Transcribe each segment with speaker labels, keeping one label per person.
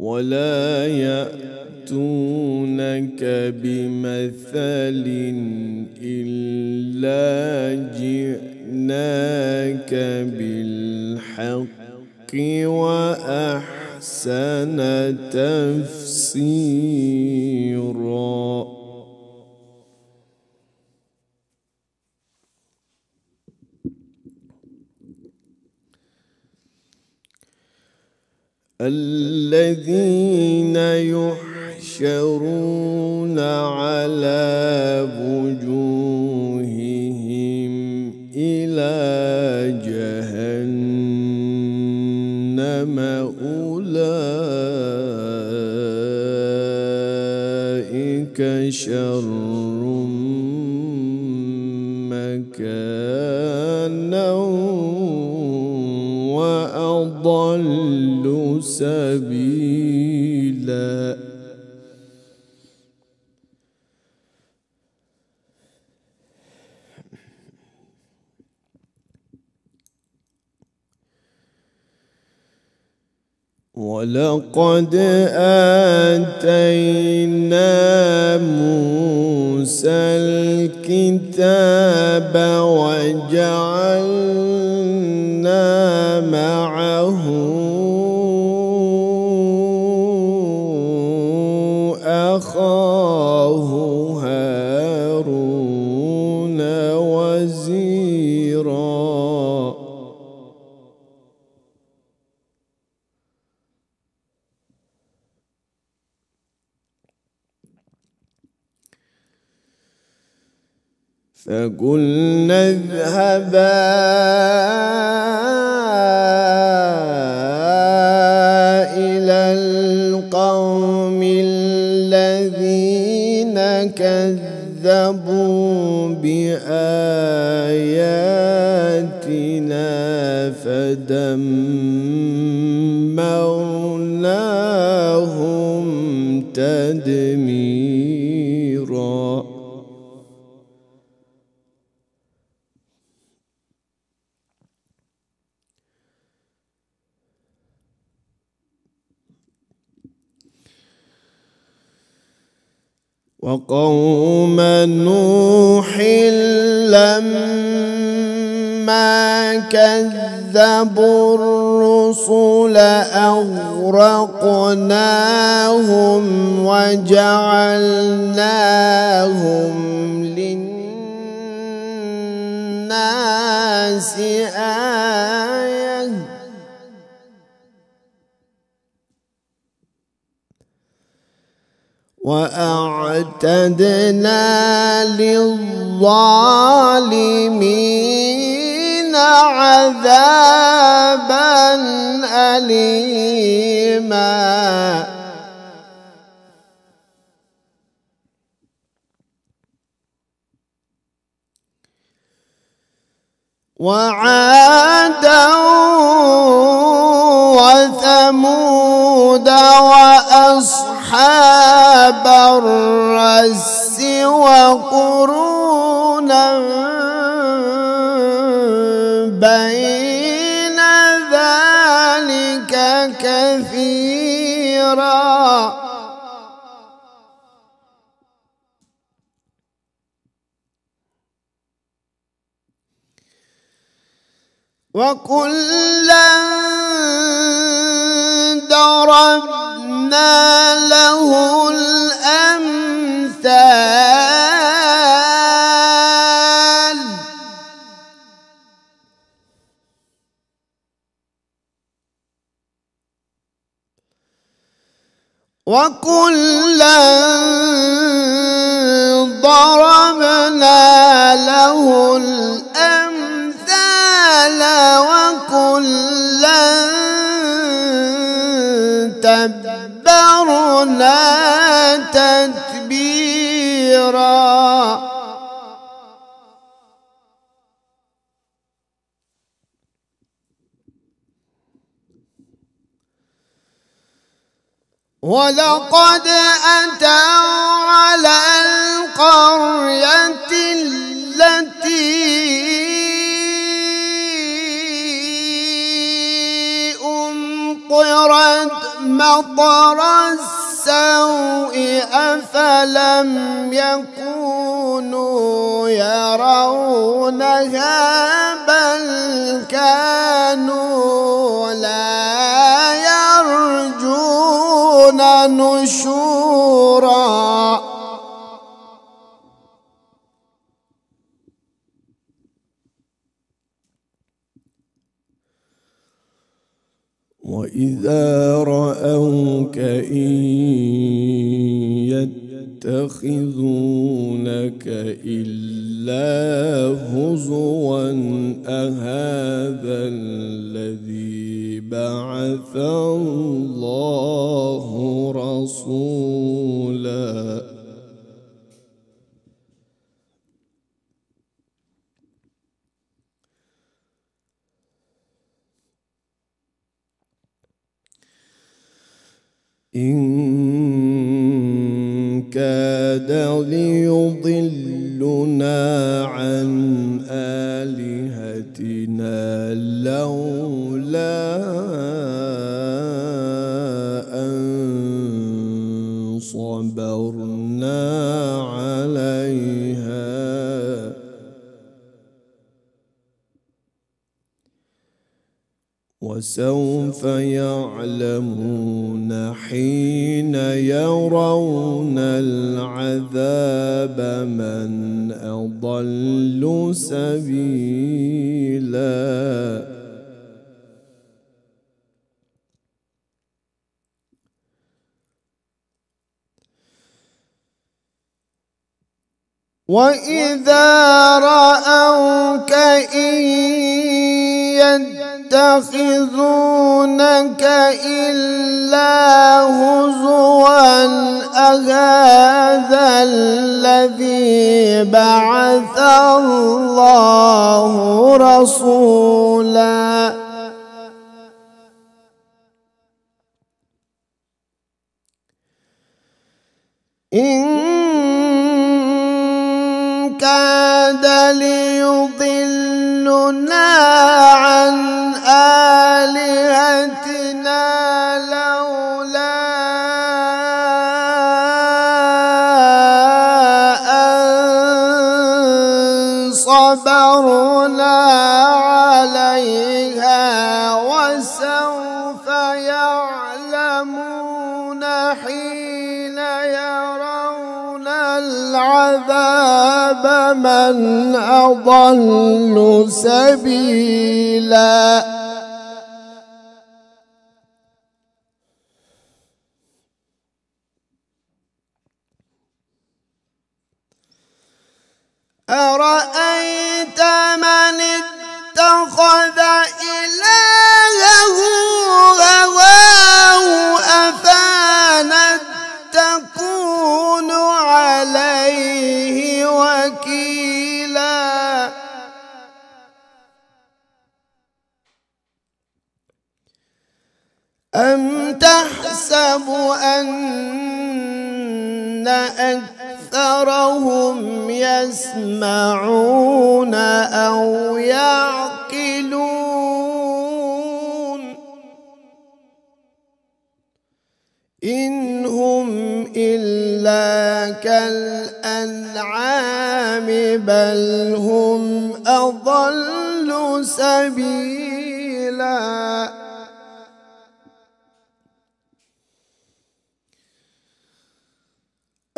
Speaker 1: ولا ياتونك بمثل الا جئناك بالحق واحسن تفسيرا الذين يحشرون على وجوههم إلى جهنم أولئك شر مكانا وأضل سبيلا ولقد آتينا موسى الكتاب وجعلنا فقلنا اذهبا إلى القوم الذين كذبوا بآياتنا فدمرناهم تدميرا وقوم نوح لما كذبوا الرسل اغرقناهم وجعلناهم للناس ايه واعتدنا للظالمين عذابا اليما
Speaker 2: وعادا
Speaker 1: وثمود وأصحاب أصحاب الرس وقرونا بين ذلك كثيرا وكلا ضربنا له الأمثال وكلا ضربنا له الأمثال كثيرا ولقد أتوا على القرية التي أمطرت مطر السوء أفلم يكونوا يرونها بل كانوا لا يرجون نشورا إذا رأوك إن يتخذونك إلا هزوا أهذا الذي بعث الله رسولا إن كاد ليضلنا عن آلهتنا لو وسوف يعلمون حين يرون العذاب من اضل سبيلا واذا راوك ان يتخذونك إلا هزوا أهذا الذي بعث الله رسولا إن كاد ليضلنا عن عذاب من أضل سبيلا أرأيت من اتخذ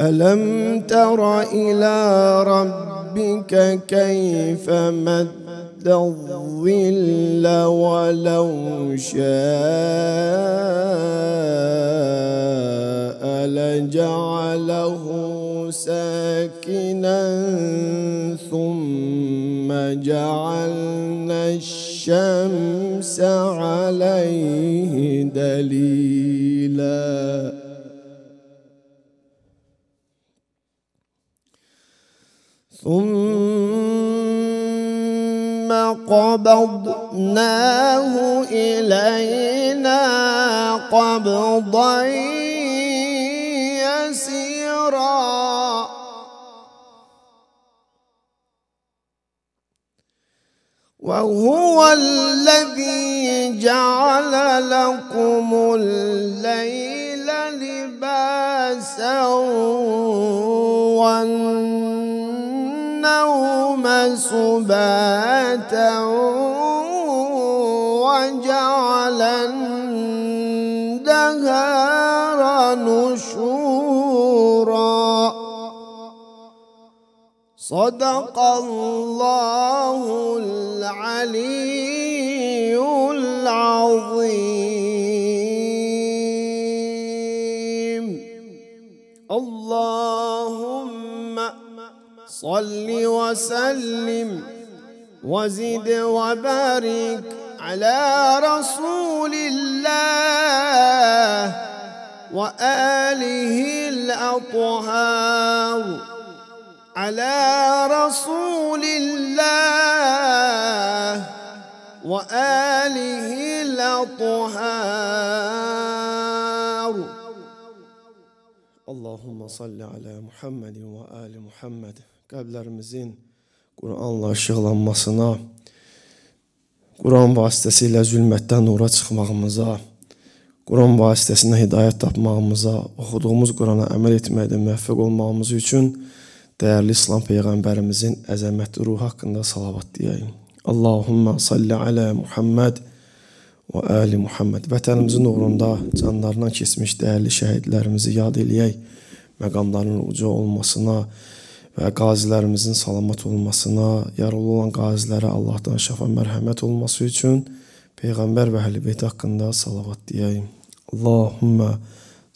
Speaker 2: ألم
Speaker 1: تر إلى ربك كيف مد الظل ولو شاء لجعله ساكنا ثم جعلنا الشمس عليه دليلاً ثم قبضناه إلينا قبضا يسيرا وهو الذي جعل لكم الليل لباسا والنهار سباتا وجعل الدهار نشورا صدق الله العليم صل وسلم وزد وبارك على رسول الله وآله الأطهار على رسول الله وآله الأطهار
Speaker 2: اللهم صل على محمد وآل محمد qəlblərimizin Quranla işıqlanmasına, Quran vasitəsilə zülmətdən nura çıxmağımıza, Quran vasitəsilə hidayət tapmağımıza, oxuduğumuz Qurana əməl etməkdə müvəffəq olmağımız üçün dəyərli İslam peyğəmbərimizin əzəmətli ruhu haqqında salavat deyəyim. Allahumma salli ala Muhammad və ali Muhammad. Vətənimizin uğrunda canlarından keçmiş dəyərli şəhidlərimizi yad eləyək. Məqamlarının uca olmasına, və qazilərimizin salamat olmasına, yaralı olan qazilərə Allahdan şəfa mərhəmət olması üçün peyğəmbər və əhl-beyt haqqında salavat deyəyim. Allahumma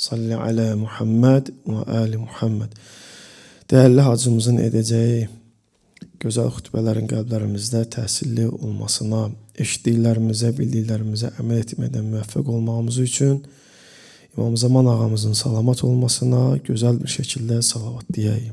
Speaker 2: salli ala Muhammad və ali Muhammad. Dəyərli hacımızın edəcəyi gözəl xutbələrin qəlblərimizdə təsirli olmasına, eşitdiklərimizə, bildiklərimizə əməl etməyə müvəffəq olmağımız üçün İmam Zaman ağamızın salamat olmasına gözəl bir şəkildə salavat deyəyim.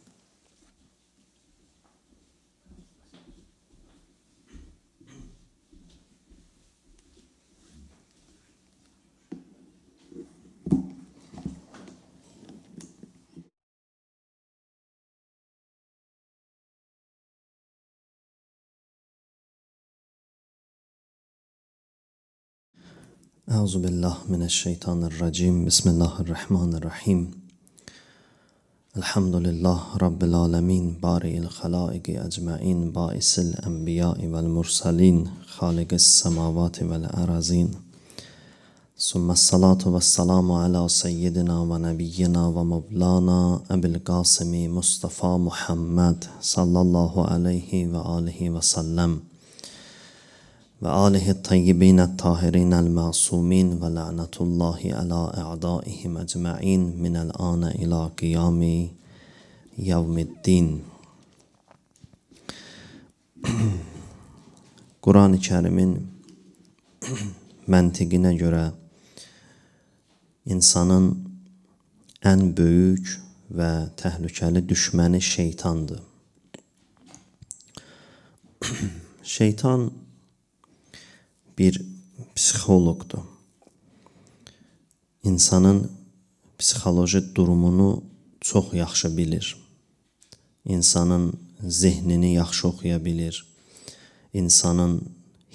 Speaker 2: أعوذ بالله من الشيطان الرجيم بسم الله الرحمن
Speaker 3: الرحيم الحمد لله رب العالمين بارئ الخلائق أجمعين بائس الأنبياء والمرسلين خالق السماوات والأراضين ثم الصلاة والسلام على سيدنا ونبينا ومولانا أبي القاسم مصطفى محمد صلى الله عليه وآله وسلم وآله الطيبين الطاهرين المعصومين ولعنة الله على أعدائهم أجمعين من الآن إلى قيام يوم الدين Quran-ı Kərimin məntiqinə görə insanın ən böyük və təhlükəli düşməni şeytandır. Şeytan bir psixoloqdur. İnsanın psixoloji durumunu çox yaxşı bilir. İnsanın zehnini yaxşı oxuya bilir. İnsanın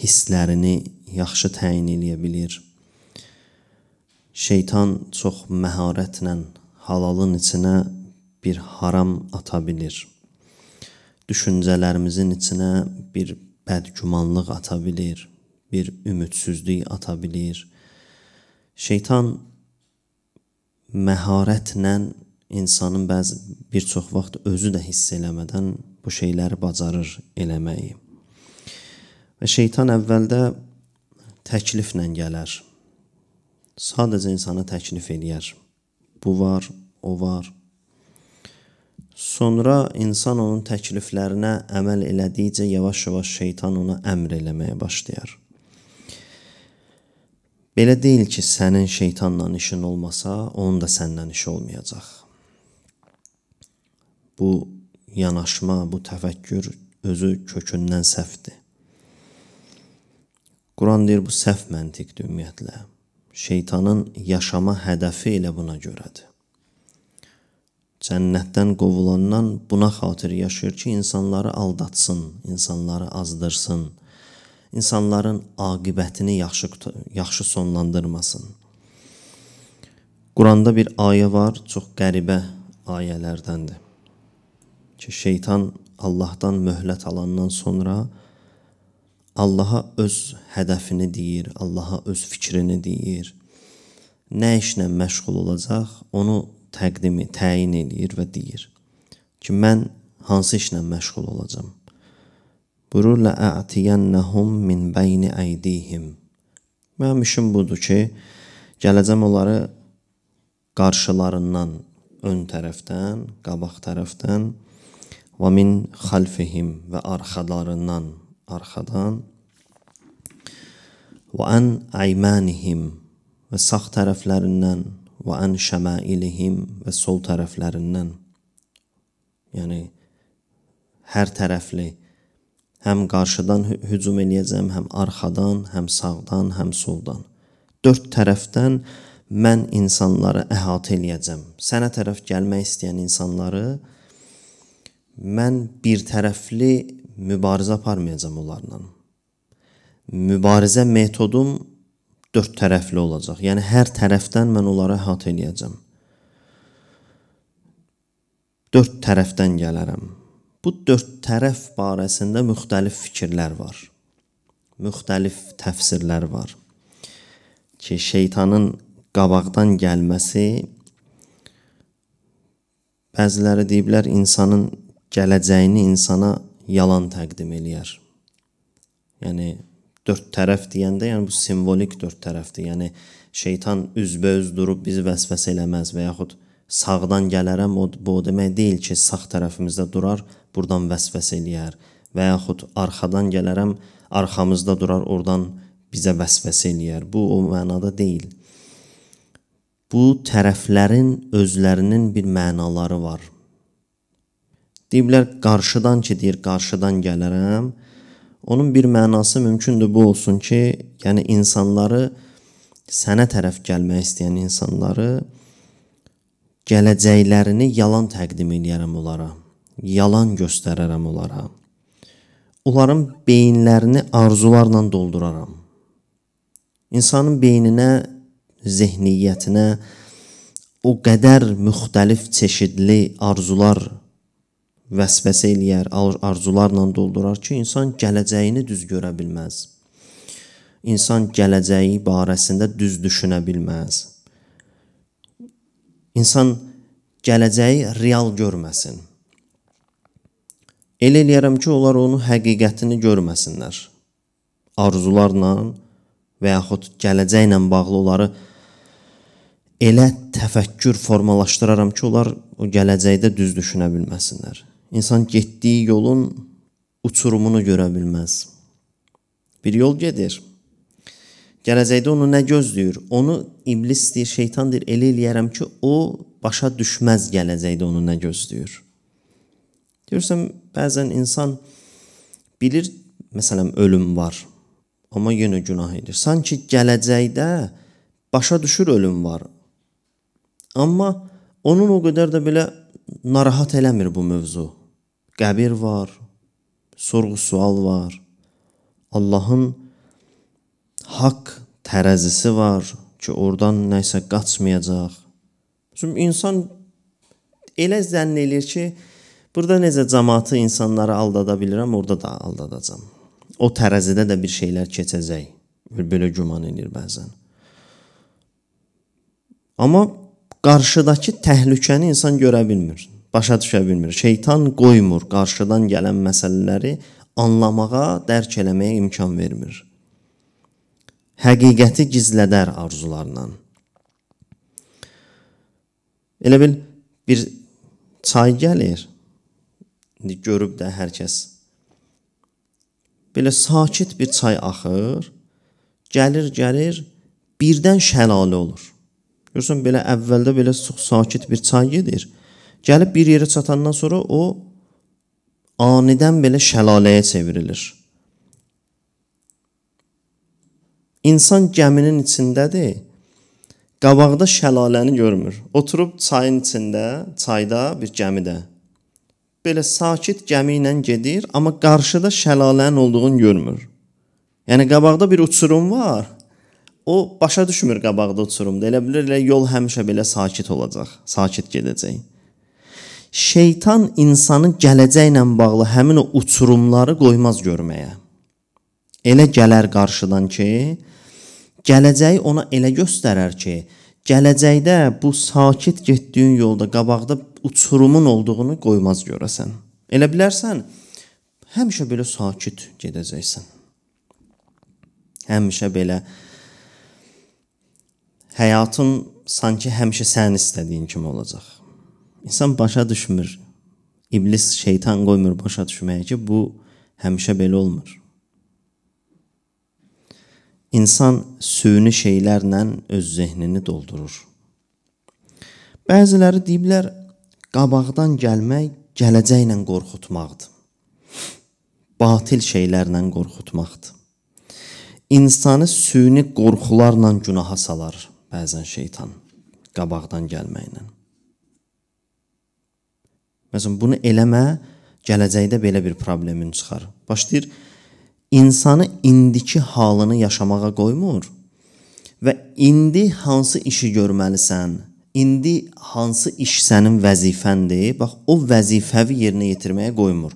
Speaker 3: hisslərini yaxşı təyin eləyə bilir. Şeytan çox məharətlə halalın içinə bir haram ata bilir. Düşüncələrimizin içinə bir bədgümanlıq ata bilir bir ümüdsüzlük ata bilir. Şeytan məharətlə insanın bəzi bir çox vaxt özü də hiss eləmədən bu şeyləri bacarır eləməyi. Və şeytan əvvəldə təkliflə gələr. Sadəcə insana təklif eləyər. Bu var, o var. Sonra insan onun təkliflərinə əməl elədikcə yavaş-yavaş şeytan ona əmr eləməyə başlayar. Belə deyil ki, sənin şeytanla işin olmasa, onun da səndən işi olmayacaq. Bu yanaşma, bu təfəkkür özü kökündən səhvdir. Quran deyir bu səhv məntiqdir ümumiyyətlə. Şeytanın yaşama hədəfi elə buna görədir. Cənnətdən qovulandan buna xatir yaşayır ki, insanları aldatsın, insanları azdırsın, insanların aqibətini yaxşı yaxşı sonlandırmasın. Quranda bir ayə var, çox qəribə ayələrdəndir. Ki şeytan Allahdan möhlət alandan sonra Allaha öz hədəfini deyir, Allaha öz fikrini deyir. Nə işlə məşğul olacaq, onu təqdimi təyin eləyir və deyir ki, mən hansı işlə məşğul olacağam? buyurur لَاَعْتِيَنَّهُمْ مِنْ بَيْنِ اَيْدِيهِمْ Mənim işim budur ki, gələcəm onları qarşılarından, ön tərəfdən, qabaq tərəfdən və min xalfihim və arxalarından, arxadan və ən aymanihim və sağ tərəflərindən və ən şəmailihim və sol tərəflərindən yəni hər tərəfli Həm qarşıdan hücum eləyəcəm, həm arxadan, həm sağdan, həm soldan. Dörd tərəfdən mən insanları əhatə eləyəcəm. Sənə tərəf gəlmək istəyən insanları mən bir tərəfli mübarizə aparmayacağam onlarla. Mübarizə metodum dörd tərəfli olacaq. Yəni hər tərəfdən mən onları əhatə eləyəcəm. Dörd tərəfdən gələrəm. Bu dörd tərəf barəsində müxtəlif fikirlər var. Müxtəlif təfsirlər var. Ki, şeytanın qabaqdan gəlməsi bəziləri deyiblər insanın gələcəyini insana yalan təqdim eləyər. Yəni dörd tərəf deyəndə, yəni bu simvolik dörd tərəfdir. Yəni şeytan üzbəüz durub bizi vəsvəsə eləməz və yaxud sağdan gələrəm o bu o demək deyil ki, sağ tərəfimizdə durar, burdan vəsvəsə eləyər və yaxud arxadan gələrəm, arxamızda durar, oradan bizə vəsvəsə eləyər. Bu o mənada deyil. Bu tərəflərin özlərinin bir mənaları var. Deyiblər qarşıdan ki, deyir, qarşıdan gələrəm. Onun bir mənası mümkündür bu olsun ki, yəni insanları sənə tərəf gəlmək istəyən insanları gələcəklərini yalan təqdim edərəm onlara. Yalan göstərərəm onlara. Onların beyinlərini arzularla dolduraram. İnsanın beyninə, zehniyyətinə o qədər müxtəlif çeşidli arzular vəsvəsə eləyər, arzularla doldurar ki, insan gələcəyini düz görə bilməz. İnsan gələcəyi barəsində düz düşünə bilməz İnsan gələcəyi real görməsin. Elə eləyərəm ki, onlar onu həqiqətini görməsinlər. Arzularla və yaxud gələcəklə bağlı onları elə təfəkkür formalaşdıraram ki, onlar o gələcəkdə düz düşünə bilməsinlər. İnsan getdiyi yolun uçurumunu görə bilməz. Bir yol gedir. Gələcəkdə onu nə gözləyir? Onu iblisdir, şeytandır. Elə eləyərəm ki, o başa düşməz gələcəkdə onu nə gözləyir. Görürsən, bəzən insan bilir, məsələn, ölüm var, amma yenə günah edir. Sanki gələcəkdə başa düşür ölüm var. Amma onun o qədər də belə narahat eləmir bu mövzu. Qəbir var, sorğu-sual var. Allahın haqq tərəzisi var ki, oradan nəsə qaçmayacaq. Çünki insan elə zənn eləyir ki, burada necə cəmaatı insanları aldada bilirəm, orada da aldadacam. O tərəzidə də bir şeylər keçəcək. Belə güman eləyir bəzən. Amma qarşıdakı təhlükəni insan görə bilmir, başa düşə bilmir. Şeytan qoymur qarşıdan gələn məsələləri anlamağa, dərk eləməyə imkan vermir həqiqəti gizlədər arzularla. Elə bil bir çay gəlir. İndi görüb də hər kəs. Belə sakit bir çay axır. Gəlir, gəlir, birdən şəlalə olur. Görürsən belə əvvəldə belə çox sakit bir çay gedir. Gəlib bir yerə çatandan sonra o anidən belə şəlaləyə çevrilir. İnsan gəminin içindədir. Qabaqda şəlaləni görmür. Oturub çayın içində, çayda bir gəmidə. Belə sakit gəmi ilə gedir, amma qarşıda şəlalənin olduğunu görmür. Yəni qabaqda bir uçurum var. O başa düşmür qabaqda uçurumda. Elə bilir elə yol həmişə belə sakit olacaq, sakit gedəcək. Şeytan insanı gələcəklə bağlı həmin o uçurumları qoymaz görməyə. Elə gələr qarşıdan ki, gələcəyi ona elə göstərər ki, gələcəkdə bu sakit getdiyin yolda qabaqda uçurumun olduğunu qoymaz görəsən. Elə bilərsən, həmişə belə sakit gedəcəksən. Həmişə belə həyatın sanki həmişə sənin istədiyin kimi olacaq. İnsan başa düşmür. İblis, şeytan qoymur başa düşməyə ki, bu həmişə belə olmur insan süni şeylərlə öz zehnini doldurur. Bəziləri deyiblər, qabaqdan gəlmək gələcəklə qorxutmaqdır. Batil şeylərlə qorxutmaqdır. İnsanı süni qorxularla günaha salar bəzən şeytan qabaqdan gəlməklə. Məsələn, bunu eləmə, gələcəkdə belə bir problemin çıxar. Başlayır insanı indiki halını yaşamağa qoymur və indi hansı işi görməlisən? İndi hansı iş sənin vəzifəndir? Bax, o vəzifəvi yerinə yetirməyə qoymur.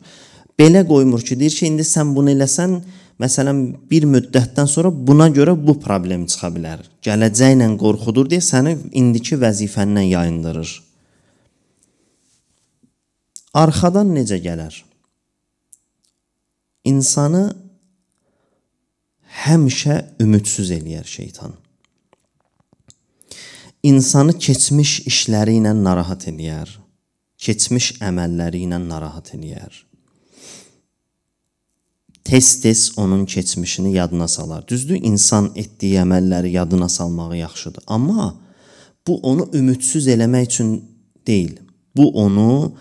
Speaker 3: Belə qoymur ki, deyir ki, indi sən bunu eləsən, məsələn, bir müddətdən sonra buna görə bu problem çıxa bilər. Gələcəklə qorxudur deyə səni indiki vəzifəndən yayındırır. Arxadan necə gələr? İnsanı həmişə ümidsiz eləyər şeytan. İnsanı keçmiş işləri ilə narahat eləyər, keçmiş əməlləri ilə narahat eləyər. Tez-tez onun keçmişini yadına salar. Düzdür, insan etdiyi əməlləri yadına salmağı yaxşıdır, amma bu onu ümidsiz eləmək üçün deyil. Bu onu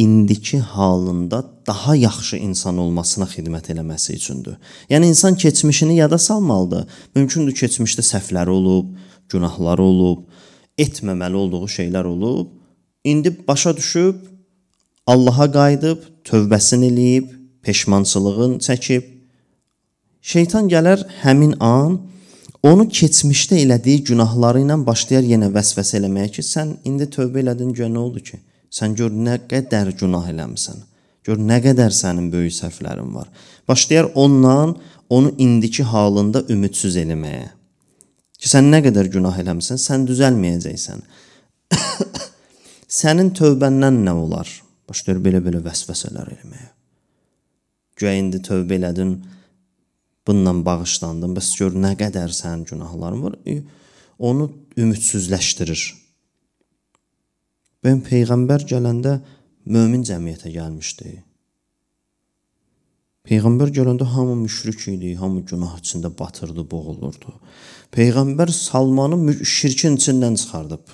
Speaker 3: indiki halında daha yaxşı insan olmasına xidmət eləməsi üçündür. Yəni insan keçmişini yada salmalıdır. Mümkündür keçmişdə səhvləri olub, günahları olub, etməməli olduğu şeylər olub. İndi başa düşüb Allaha qayıdıb, tövbəsini eləyib, peşmançılığını çəkib şeytan gələr həmin an onu keçmişdə elədiyi günahları ilə başlayar yenə vəsvəsə eləməyə ki, sən indi tövbə elədin, görə nə oldu ki? Sən gör nə qədər günah eləmisən. Gör nə qədər sənin böyük səhvlərin var. Başlayar onunla onu indiki halında ümidsiz eləməyə. Ki sən nə qədər günah eləmisən, sən düzəlməyəcəksən. sənin tövbəndən nə olar? Başlayır belə-belə vəsvəsələr eləməyə. Güya indi tövbə elədin, bununla bağışlandın. Bəs gör nə qədər sənin günahların var. Onu ümidsizləşdirir. Bəyəm Peyğəmbər gələndə mömin cəmiyyətə gəlmişdi. Peyğəmbər gələndə hamı müşrik idi, hamı günah içində batırdı, boğulurdu. Peyğəmbər Salmanı şirkin içindən çıxardıb.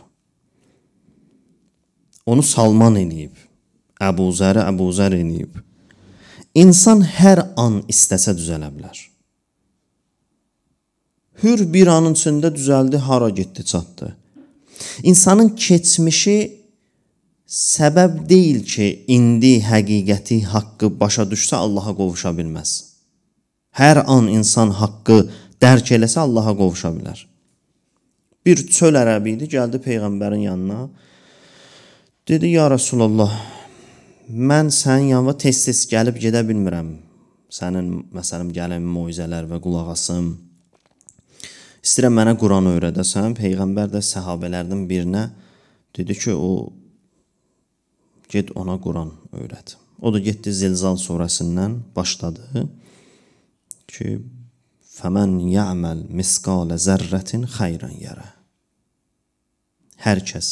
Speaker 3: Onu Salman eləyib. Əbu Zəri Əbu Zər eləyib. İnsan hər an istəsə düzələ bilər. Hür bir anın içində düzəldi, hara getdi, çatdı. İnsanın keçmişi səbəb deyil ki, indi həqiqəti, haqqı başa düşsə Allaha qovuşa bilməz. Hər an insan haqqı dərk eləsə Allaha qovuşa bilər. Bir çöl ərəbi idi, gəldi peyğəmbərin yanına. Dedi: "Ya Rasulullah, mən sənin yanına tez-tez gəlib gedə bilmirəm. Sənin məsələn gələn möizələr və qulağasım. İstəyirəm mənə Quran öyrədəsən." Peyğəmbər də səhabələrdən birinə dedi ki, o Get ona Quran öyrət. O da getdi Zilzal surəsindən başladı ki, Fəmən yəməl misqalə zərrətin xeyran yərə. Hər kəs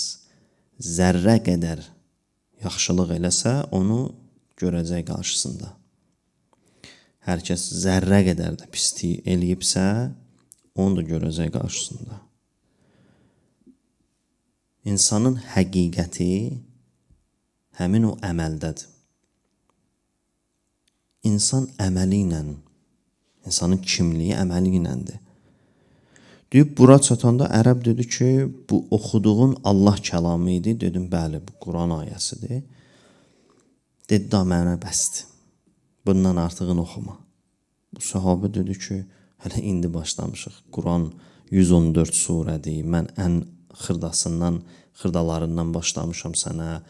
Speaker 3: zərrə qədər yaxşılıq eləsə, onu görəcək qarşısında. Hər kəs zərrə qədər də pislik eləyibsə, onu da görəcək qarşısında. İnsanın həqiqəti həmin o əməldədir. İnsan əməli ilə, insanın kimliyi əməli iləndir. Deyib, bura çatanda ərəb dedi ki, bu oxuduğun Allah kəlamı idi. Dedim, bəli, bu Quran ayəsidir. Dedi, da mənə bəsdir. Bundan artığını oxuma. Bu sahabə dedi ki, hələ indi başlamışıq. Quran 114 surədir. Mən ən xırdasından, xırdalarından başlamışam sənə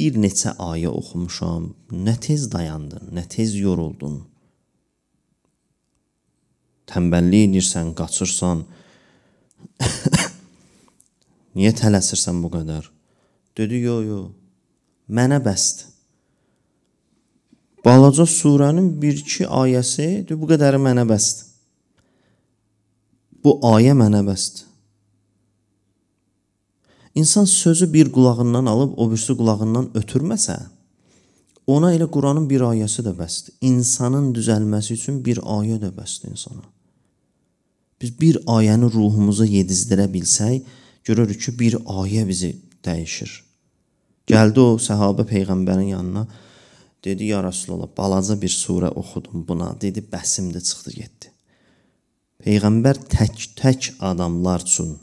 Speaker 3: bir neçə ayə oxumuşam. Nə tez dayandın, nə tez yoruldun. Tənbəllik edirsən, qaçırsan. Niyə tələsirsən bu qədər? Dedi, yo, yo. Mənə bəsdir. Balaca surənin 1-2 ayəsi bu qədəri mənə bəsdir. Bu ayə mənə bəsdir. İnsan sözü bir qulağından alıb o birisi qulağından ötürməsə, ona elə Quranın bir ayəsi də bəsdir. İnsanın düzəlməsi üçün bir ayə də bəsdir insana. Biz bir ayəni ruhumuza yedizdirə bilsək, görürük ki, bir ayə bizi dəyişir. Gəldi o səhabə peyğəmbərin yanına, dedi ya Rasulullah, balaca bir surə oxudum buna. Dedi, bəsimdə çıxdı getdi. Peyğəmbər tək-tək adamlar üçün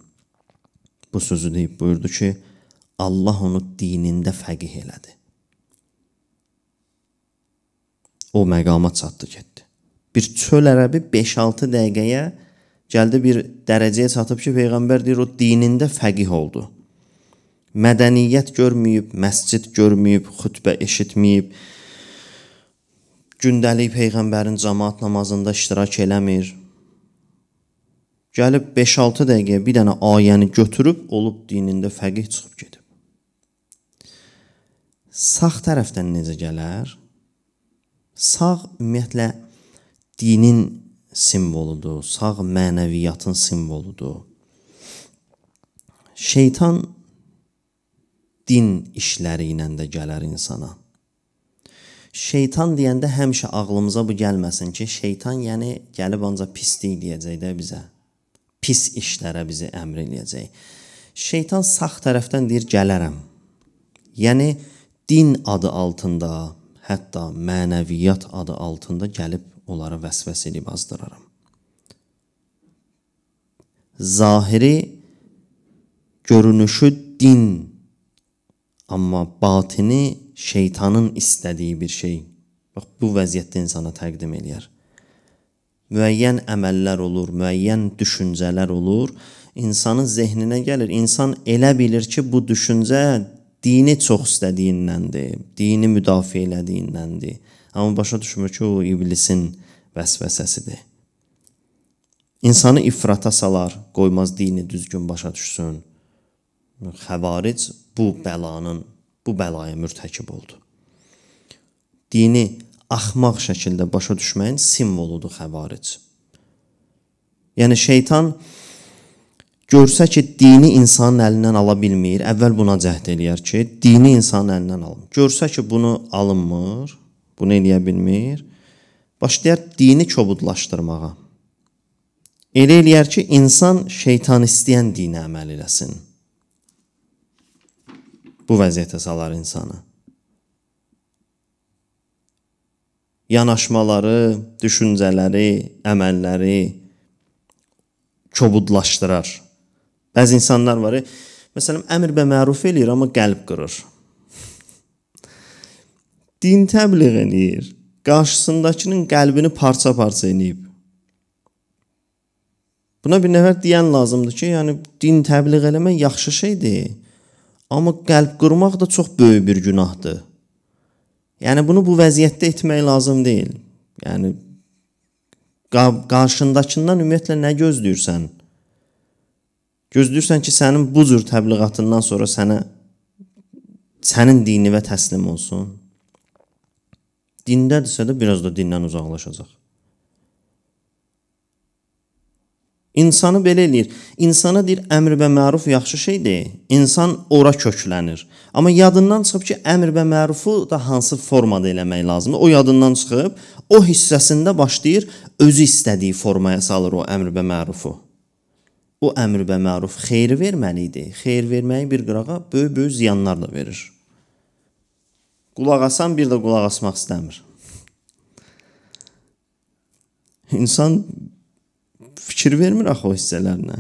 Speaker 3: bu sözü deyib buyurdu ki, Allah onu dinində fəqih elədi. O məqama çatdı getdi. Bir çöl ərəbi 5-6 dəqiqəyə gəldi bir dərəcəyə çatıb ki, peyğəmbər deyir o dinində fəqih oldu. Mədəniyyət görməyib, məscid görməyib, xutbə eşitməyib. Gündəlik peyğəmbərin cemaat namazında iştirak eləmir Gəlib 5-6 dəqiqəyə bir dənə ayəni götürüb olub dinində fəqih çıxıb gedib. Sağ tərəfdən necə gələr? Sağ ümumiyyətlə dinin simvoludur, sağ mənəviyyatın simvoludur. Şeytan din işləri ilə də gələr insana. Şeytan deyəndə həmişə ağlımıza bu gəlməsin ki, şeytan yəni gəlib ancaq pislik deyəcək də bizə pis işlərə bizi əmr eləyəcək. Şeytan sağ tərəfdən deyir gələrəm. Yəni din adı altında, hətta mənəviyyat adı altında gəlib onları vəsvəs edib azdıraram. Zahiri görünüşü din, amma batini şeytanın istədiyi bir şey. Bax bu vəziyyətdə insana təqdim eləyər müəyyən əməllər olur, müəyyən düşüncələr olur. İnsanın zehninə gəlir. İnsan elə bilir ki, bu düşüncə dini çox istədiyindəndir, dini müdafiə elədiyindəndir. Amma başa düşmür ki, o iblisin vəsvəsəsidir. İnsanı ifrata salar, qoymaz dini düzgün başa düşsün. Xəvaric bu bəlanın, bu bəlaya mürtəkib oldu. Dini axmaq şəkildə başa düşməyin simvoludur xəvaric. Yəni şeytan görsə ki, dini insanın əlindən ala bilmir, əvvəl buna cəhd eləyər ki, dini insanın əlindən alım. Görsə ki, bunu alınmır, bunu eləyə bilmir, başlayar dini kobudlaşdırmağa. Elə eləyər ki, insan şeytan istəyən dinə əməl eləsin. Bu vəziyyətə salar insanı. yanaşmaları, düşüncələri, əməlləri kobudlaşdırar. Bəzi insanlar var, məsələn, əmr və məruf eləyir, amma qəlb qırır. Din təbliğ eləyir, qarşısındakının qəlbini parça-parça eləyib. Buna bir nəfər deyən lazımdır ki, yəni din təbliğ eləmək yaxşı şeydir, amma qəlb qırmaq da çox böyük bir günahdır. Yəni bunu bu vəziyyətdə etmək lazım deyil. Yəni qarşındakından ümumiyyətlə nə gözləyirsən? Gözləyirsən ki, sənin bu cür təbliğatından sonra sənə sənin dininə təslim olsun. Dindədirsə də biraz da dindən uzaqlaşacaq. İnsanı belə eləyir. İnsana deyir əmr və məruf yaxşı şeydir. İnsan ora köklənir. Amma yadından çıxıb ki, əmr və mərufu da hansı formada eləmək lazımdır? O yadından çıxıb, o hissəsində başlayır özü istədiyi formaya salır o əmr və mərufu. O əmr və məruf xeyir verməli idi. Xeyir verməyi bir qırağa böyük-böyük ziyanlar da verir. Qulaq asan bir də qulaq asmaq istəmir. İnsan fikir vermir axı o hissələrinə.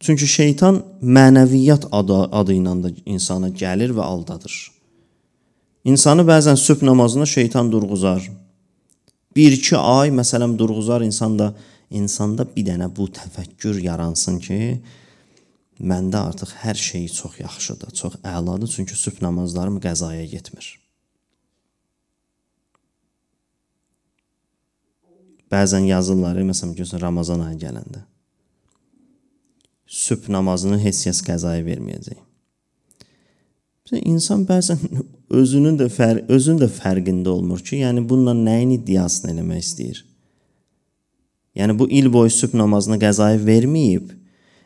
Speaker 3: Çünki şeytan mənəviyyat adı, adı ilə də insana gəlir və aldadır. İnsanı bəzən sübh namazına şeytan durğuzar. 1-2 ay məsələn durğuzar insanda, insanda bir dənə bu təfəkkür yaransın ki, məndə artıq hər şey çox yaxşıdır, çox əladır, çünki sübh namazlarım qəzaya getmir. Bəzən yazırlar, məsələn, görürsən Ramazan ayı gələndə. Sübh namazını heç kəs qəzaya verməyəcək. İnsan bəzən özünün də fər özün də fərqində olmur ki, yəni bununla nəyin iddiasını eləmək istəyir. Yəni bu il boyu sübh namazına qəzaya verməyib.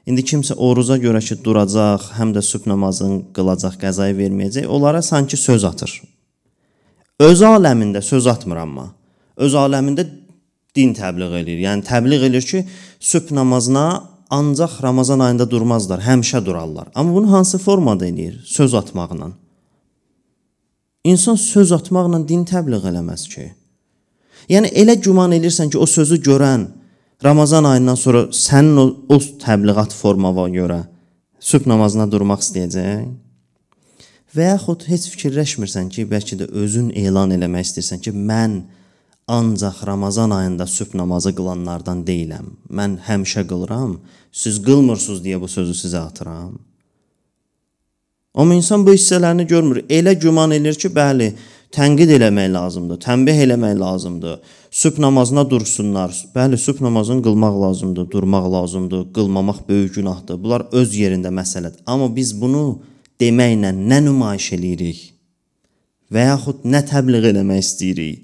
Speaker 3: İndi kimsə oruca görə ki, duracaq, həm də sübh namazını qılacaq, qəzaya verməyəcək, onlara sanki söz atır. Öz aləmində söz atmır amma. Öz aləmində din təbliğ eləyir. Yəni təbliğ eləyir ki, sübh namazına ancaq Ramazan ayında durmazlar, həmişə durarlar. Amma bunu hansı formada eləyir? Söz atmaqla. İnsan söz atmaqla din təbliğ eləməz ki. Yəni elə güman elirsən ki, o sözü görən Ramazan ayından sonra sənin o, o təbliğat formava görə sübh namazına durmaq istəyəcək. Və yaxud heç fikirləşmirsən ki, bəlkə də özün elan eləmək istəyirsən ki, mən Ancaq Ramazan ayında sübh namazı qılanlardan deyiləm. Mən həmişə qılıram, siz qılmırsınız deyə bu sözü sizə atıram. Amma insan bu hissələrini görmür. Elə güman eləyir ki, bəli, tənqid eləmək lazımdır, tənbih eləmək lazımdır. Sübh namazına dursunlar. Bəli, sübh namazını qılmaq lazımdır, durmaq lazımdır, qılmamaq böyük günahdır. Bunlar öz yerində məsələdir. Amma biz bunu deməklə nə nümayiş eləyirik? Və yaxud nə təbliğ eləmək istəyirik?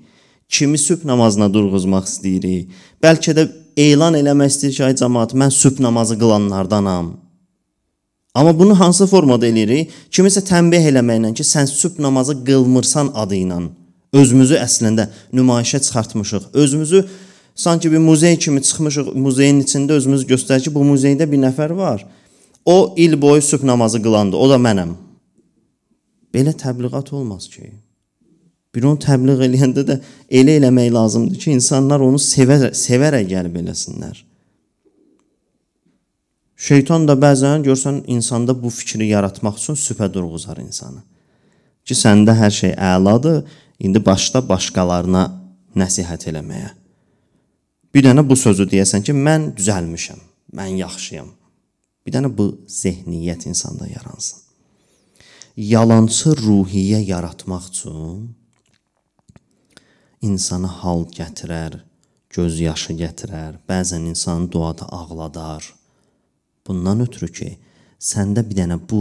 Speaker 3: kimi sübh namazına durğuzmaq istəyirik. Bəlkə də elan eləmək istəyir ki, ay cəmaət, mən sübh namazı qılanlardanam. Amma bunu hansı formada eləyirik? Kimisə tənbih eləməklə ki, sən sübh namazı qılmırsan adı ilə özümüzü əslində nümayişə çıxartmışıq. Özümüzü sanki bir muzey kimi çıxmışıq, muzeyin içində özümüzü göstərir ki, bu muzeydə bir nəfər var. O il boyu sübh namazı qılandı, o da mənəm. Belə təbliğat olmaz ki. Bir onu təbliğ eləyəndə də elə eləmək lazımdır ki, insanlar onu sevərək, sevərək gəlib eləsinlər. Şeytan da bəzən görsən insanda bu fikri yaratmaq üçün süpə durğuzar insanı. Ki səndə hər şey əladır, indi başda başqalarına nəsihət eləməyə. Bir dənə bu sözü deyəsən ki, mən düzəlmişəm, mən yaxşıyam. Bir dənə bu zehniyyət insanda yaransın. Yalançı ruhiyyə yaratmaq üçün insana hal gətirər, göz yaşı gətirər, bəzən insanı duada ağladar. Bundan ötürü ki, səndə bir dənə bu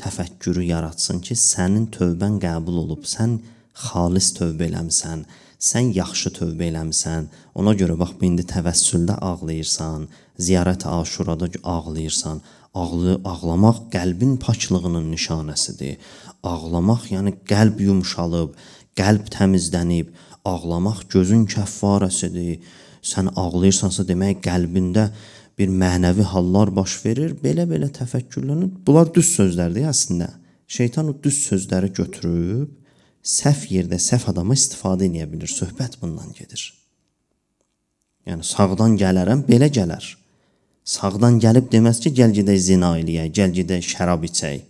Speaker 3: təfəkkürü yaratsın ki, sənin tövbən qəbul olub, sən xalis tövbə eləmisən, sən yaxşı tövbə eləmisən. Ona görə bax bu indi təvəssüldə ağlayırsan, ziyarət Aşurada ağlayırsan. Ağlı ağlamaq qəlbin paklığının nişanəsidir. Ağlamaq yəni qəlb yumşalıb, qəlb təmizlənib, ağlamaq gözün kəffarəsidir. Sən ağlayırsansa demək qəlbində bir mənəvi hallar baş verir. Belə-belə təfəkkürlənir. Bunlar düz sözlərdir əslində. Şeytan o düz sözləri götürüb səhv yerdə səhv adama istifadə edə bilər. Söhbət bundan gedir. Yəni sağdan gələrəm, belə gələr. Sağdan gəlib deməz ki, gəl gedək zina eləyək, gəl gedək şərab içək.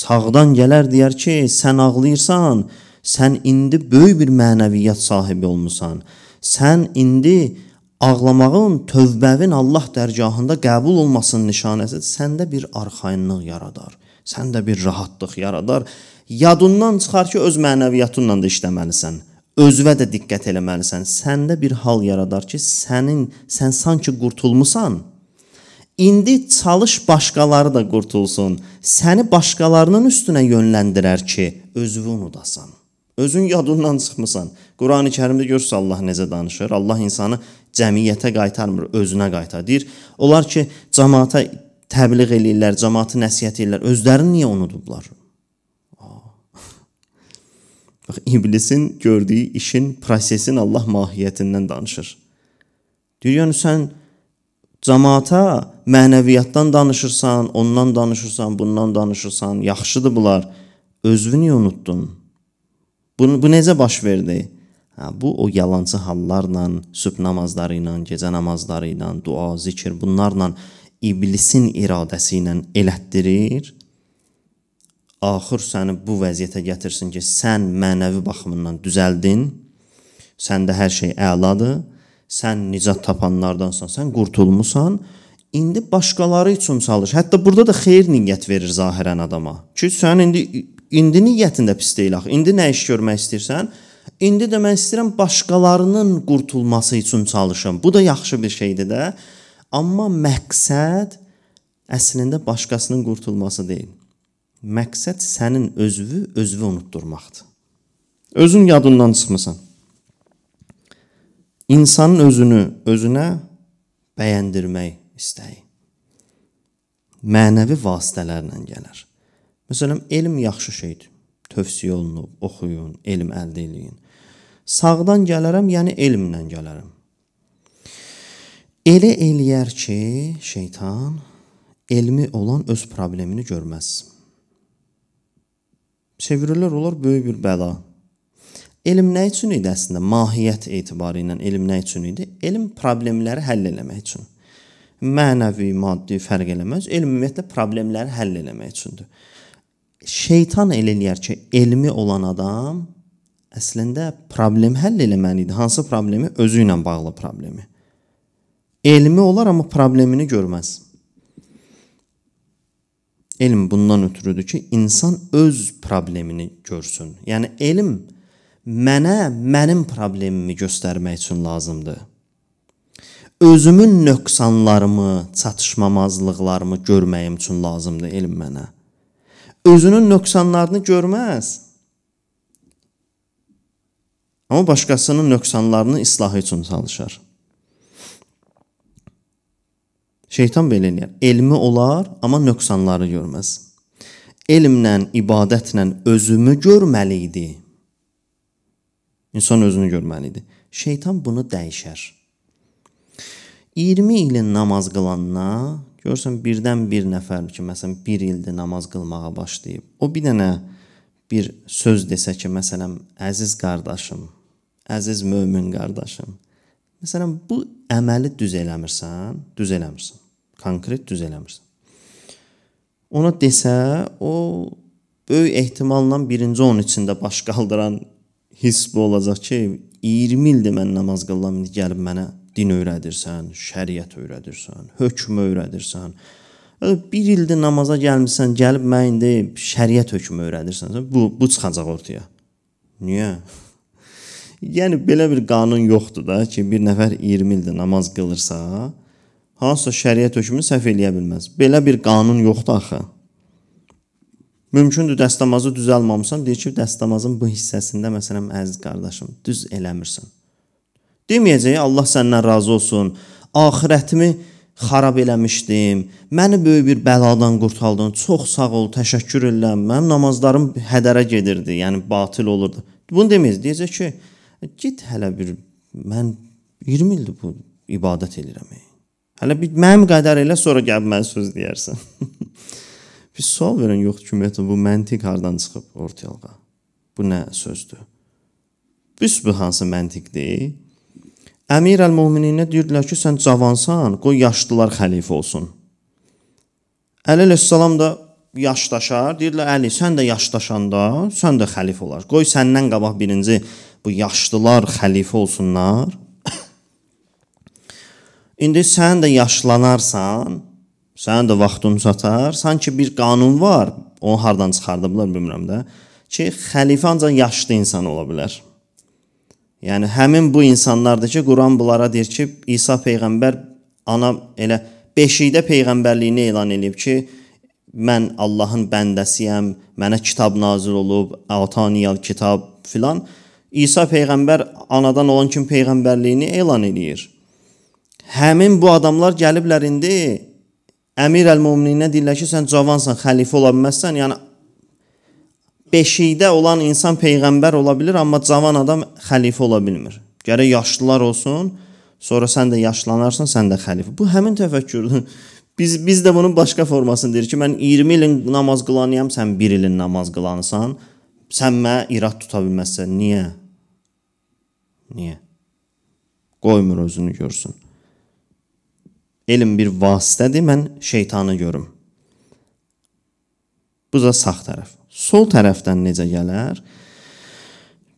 Speaker 3: Sağdan gələr deyər ki, sən ağlayırsan, Sən indi böyük bir mənəviyyat sahibi olmusan. Sən indi ağlamağın, tövbəvin Allah dərgahında qəbul olmasının nişanəsi səndə bir arxayınlıq yaradar. Səndə bir rahatlıq yaradar. Yadından çıxar ki, öz mənəviyyatınla da işləməlisən özünə də diqqət eləməlisən. Səndə bir hal yaradar ki, sənin sən sanki qurtulmusan. İndi çalış başqaları da qurtulsun. Səni başqalarının üstünə yönləndirər ki, özünü unudasan. Özün yadından çıxmısan. Qurani Kərimdə görürsən Allah necə danışır. Allah insanı cəmiyyətə qaytarmır, özünə qaytarır. Onlar ki, cəmaata təbliğ eləyirlər, cəmaatı nəsihət eləyirlər. Özlərini niyə unudublar? Bax, iblisin gördüyü işin, prosesin Allah mahiyyətindən danışır. Deyir, yəni sən cəmaata mənəviyyatdan danışırsan, ondan danışırsan, bundan danışırsan, yaxşıdır bunlar. Özünü niyə unutdun? Bunu, bu necə baş verdi? Hə, bu o yalançı hallarla, sübh namazları ilə, gecə namazları ilə, dua, zikr bunlarla iblisin iradəsi ilə elətdirir. Axır səni bu vəziyyətə gətirsin ki, sən mənəvi baxımından düzəldin. Səndə hər şey əladır. Sən nicat tapanlardansan, sən qurtulmusan. İndi başqaları üçün çalış. Hətta burada da xeyir niyyət verir zahirən adama. Ki sən indi İndi niyyətində pis deyil axı. İndi nə iş görmək istəyirsən? İndi də mən istəyirəm başqalarının qurtulması üçün çalışım. Bu da yaxşı bir şeydir də. Amma məqsəd əslində başqasının qurtulması deyil. Məqsəd sənin özünü özünü unutdurmaqdır. Özün yadından çıxmısan. İnsanın özünü özünə bəyəndirmək istəyi mənəvi vasitələrlə gələr. Məsələn, elm yaxşı şeydir. Tövsiyə olunub, oxuyun, elm əldə eləyin. Sağdan gələrəm, yəni elmlə gələrəm. Elə eləyər ki, şeytan elmi olan öz problemini görməz. Çevirirlər onlar böyük bir bəla. Elm nə üçün idi əslində? Mahiyyət etibarı ilə elm nə üçün idi? Elm problemləri həll etmək üçün. Mənəvi, maddi fərq eləməz. Elm ümumiyyətlə problemləri həll etmək üçündür şeytan el eləyər ki, elmi olan adam əslində problem həll eləməli idi. Hansı problemi? Özü ilə bağlı problemi. Elmi olar amma problemini görməz. Elm bundan ötürüdür ki, insan öz problemini görsün. Yəni elm mənə mənim problemimi göstərmək üçün lazımdır. Özümün nöqsanlarımı, çatışmamazlıqlarımı görməyim üçün lazımdır elm mənə özünün nöqsanlarını görməz. Amma başqasının nöqsanlarını islahı üçün çalışar. Şeytan belə eləyər. Elmi olar, amma nöqsanları görməz. Elmlə, ibadətlə özümü görməli idi. İnsan özünü görməli idi. Şeytan bunu dəyişər. 20 ilin namaz qılanına Görürsən birdən bir nəfər ki, məsələn 1 ildir namaz qılmağa başlayıb. O bir dənə bir söz desə ki, məsələn, əziz qardaşım, əziz mömin qardaşım. Məsələn, bu əməli düz eləmirsən, düz eləmirsən. Konkret düz eləmirsən. Ona desə, o böyük ehtimalla birinci onun içində baş qaldıran hiss bu olacaq ki, 20 ildir mən namaz qılıram, indi gəlib mənə din öyrədirsən, şəriət öyrədirsən, hökm öyrədirsən. Bir ildir namaza gəlmisən, gəlib mən indi şəriət hökmü öyrədirsən. Bu bu çıxacaq ortaya. Niyə? Yəni belə bir qanun yoxdur da ki, bir nəfər 20 ildir namaz qılırsa, hansısa şəriət hökmünü səhv eləyə bilməz. Belə bir qanun yoxdur axı. Mümkündür dəstəmazı düzəlməmsən, deyir ki, dəstəmazın bu hissəsində məsələn əziz qardaşım, düz eləmirsən. Deməyəcək Allah səndən razı olsun. Axirətimi xarab eləmişdim. Məni böyük bir bəladan qurtardın. Çox sağ ol, təşəkkür edirəm. Mənim namazlarım hədərə gedirdi, yəni batil olurdu. Bunu deməyəcək. Deyəcək ki, git hələ bir mən 20 ildir bu ibadət edirəm. Hələ bir mənim qədər elə sonra gəlib mənə söz deyərsən. bir sual verən yoxdur ki, ümumiyyətlə bu məntiq hardan çıxıb ortalığa? Bu nə sözdür? Büsbü hansı məntiqdir? Əmir əl-Mömininə deyirdilər ki, sən cavansan, qoy yaşlılar xəlifə olsun. Əli əleyhissalam da yaşdaşar, deyirlər Əli, sən də yaşdaşanda, sən də xəlifə olar. Qoy səndən qabaq birinci bu yaşlılar xəlifə olsunlar. İndi sən də yaşlanarsan, sənin də vaxtın çatar. Sanki bir qanun var, onu hardan çıxardıblar bilmirəm də, ki, xəlifə ancaq yaşlı insan ola bilər. Yəni həmin bu insanlardır ki, Quran bunlara deyir ki, İsa peyğəmbər ana elə beşikdə peyğəmbərliyini elan edib ki, mən Allahın bəndəsiyəm, mənə kitab nazil olub, ataniyal kitab filan. İsa peyğəmbər anadan olan kimi peyğəmbərliyini elan eləyir. Həmin bu adamlar gəliblər indi Əmir əl-Mömininə deyirlər ki, sən cavansan, xəlifə ola bilməzsən. Yəni beşikdə olan insan peyğəmbər ola bilər, amma cavan adam xəlifə ola bilmir. Gərək yaşlılar olsun, sonra sən də yaşlanarsan, sən də xəlifə. Bu həmin təfəkkürdür. Biz biz də bunun başqa formasını deyirik ki, mən 20 ilin namaz qılanıyam, sən 1 ilin namaz qılanısan. Sən mənə irad tuta bilməzsən. Niyə? Niyə? Qoymur özünü görsün. Elm bir vasitədir, mən şeytanı görüm. Bu da sağ tərəf. Sol tərəfdən necə gələr?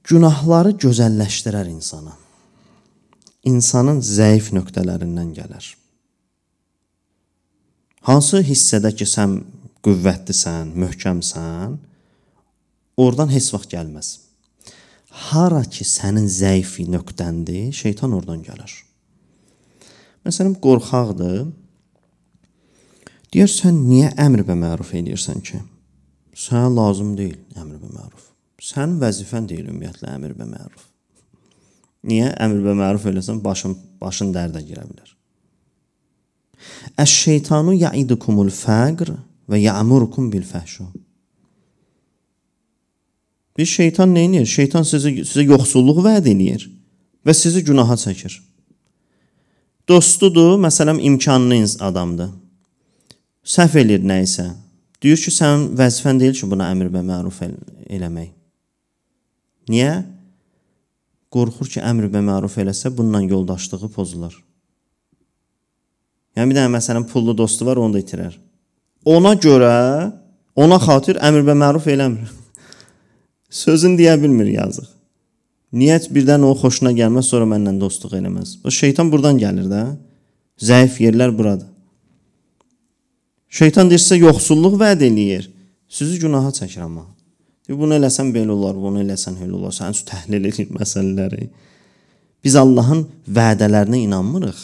Speaker 3: Günahları gözəlləşdirər insana. İnsanın zəif nöqtələrindən gələr. Hansı hissədə ki, sən qüvvətlisən, möhkəmsən, oradan heç vaxt gəlməz. Hara ki, sənin zəif nöqtəndir, şeytan oradan gələr. Məsələn, qorxaqdır. Deyir, sən niyə əmr və məruf edirsən ki? Sənə lazım deyil əmr və məruf. Sənin vəzifən deyil ümumiyyətlə əmr və məruf. Niyə əmr və məruf eləsən başın başın dərdə girə bilər. Əş-şeytanu ya'idukumul faqr və ya'murukum bil fəhşə. Bir şeytan nə edir? Şeytan sizi sizə yoxsulluq vəd eləyir və sizi günaha çəkir. Dostudur, məsələn, imkanlı adamdır. Səhv eləyir nə isə, Deyir ki, sənin vəzifən deyil ki, buna əmr və məruf el eləmək. Niyə? Qorxur ki, əmr və məruf eləsə, bununla yoldaşlığı pozulur. Yəni bir dənə məsələn pullu dostu var, onu da itirər. Ona görə, ona xatir əmr və məruf eləmir. Sözün deyə bilmir yazıq. Niyyət birdən o xoşuna gəlməz, sonra məndən dostluq eləməz. Bu şeytan burdan gəlir də. Zəif yerlər buradır. Şeytan deyir, sizə yoxsulluq vəd eləyir. Sizi günaha çəkir amma. Deyir, bunu eləsən belə olar, bunu eləsən elə olar. Sən təhlil edir məsələləri. Biz Allahın vədələrinə inanmırıq.